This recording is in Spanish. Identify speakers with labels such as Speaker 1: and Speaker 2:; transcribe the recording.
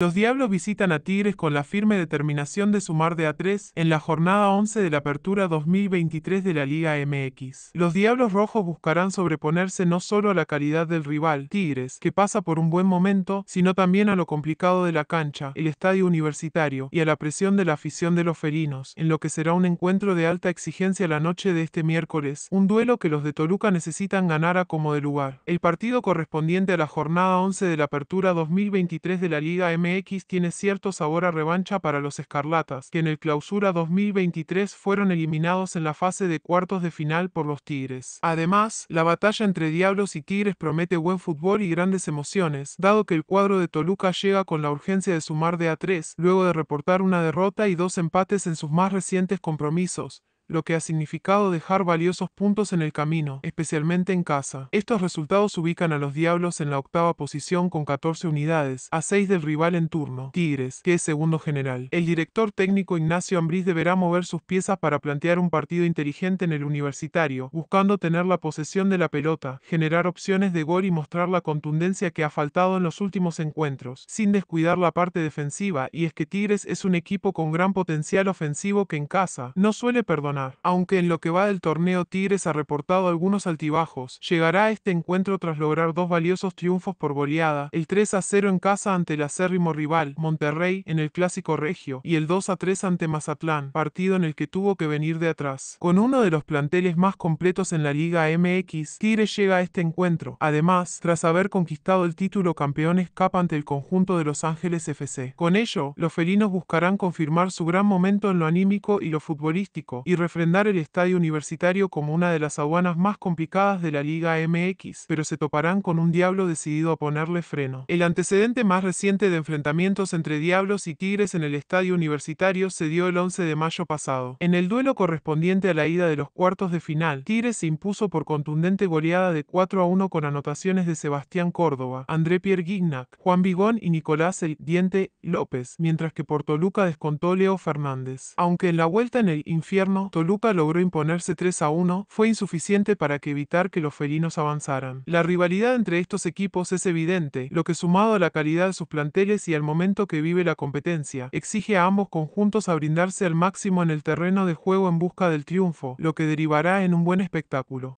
Speaker 1: Los Diablos visitan a Tigres con la firme determinación de sumar de a 3 en la jornada 11 de la apertura 2023 de la Liga MX. Los Diablos Rojos buscarán sobreponerse no solo a la calidad del rival, Tigres, que pasa por un buen momento, sino también a lo complicado de la cancha, el estadio universitario y a la presión de la afición de los felinos, en lo que será un encuentro de alta exigencia la noche de este miércoles, un duelo que los de Toluca necesitan ganar a como de lugar. El partido correspondiente a la jornada 11 de la apertura 2023 de la Liga MX X tiene cierto sabor a revancha para los Escarlatas, que en el clausura 2023 fueron eliminados en la fase de cuartos de final por los Tigres. Además, la batalla entre Diablos y Tigres promete buen fútbol y grandes emociones, dado que el cuadro de Toluca llega con la urgencia de sumar de a 3, luego de reportar una derrota y dos empates en sus más recientes compromisos, lo que ha significado dejar valiosos puntos en el camino, especialmente en casa. Estos resultados ubican a los Diablos en la octava posición con 14 unidades, a 6 del rival en turno, Tigres, que es segundo general. El director técnico Ignacio Ambriz deberá mover sus piezas para plantear un partido inteligente en el universitario, buscando tener la posesión de la pelota, generar opciones de gol y mostrar la contundencia que ha faltado en los últimos encuentros, sin descuidar la parte defensiva, y es que Tigres es un equipo con gran potencial ofensivo que en casa no suele perdonar aunque en lo que va del torneo Tigres ha reportado algunos altibajos, llegará a este encuentro tras lograr dos valiosos triunfos por goleada, el 3 a 0 en casa ante el acérrimo rival, Monterrey, en el Clásico Regio, y el 2 a 3 ante Mazatlán, partido en el que tuvo que venir de atrás. Con uno de los planteles más completos en la Liga MX, Tigres llega a este encuentro. Además, tras haber conquistado el título campeón escapa ante el conjunto de Los Ángeles FC. Con ello, los felinos buscarán confirmar su gran momento en lo anímico y lo futbolístico, y refrendar el estadio universitario como una de las aduanas más complicadas de la Liga MX, pero se toparán con un diablo decidido a ponerle freno. El antecedente más reciente de enfrentamientos entre Diablos y Tigres en el estadio universitario se dio el 11 de mayo pasado. En el duelo correspondiente a la ida de los cuartos de final, Tigres se impuso por contundente goleada de 4 a 1 con anotaciones de Sebastián Córdoba, André Pierre Guignac, Juan Bigón y Nicolás El Diente López, mientras que por Toluca descontó Leo Fernández. Aunque en la vuelta en el infierno, Luca logró imponerse 3 a 1, fue insuficiente para que evitar que los felinos avanzaran. La rivalidad entre estos equipos es evidente, lo que sumado a la calidad de sus planteles y al momento que vive la competencia, exige a ambos conjuntos a brindarse al máximo en el terreno de juego en busca del triunfo, lo que derivará en un buen espectáculo.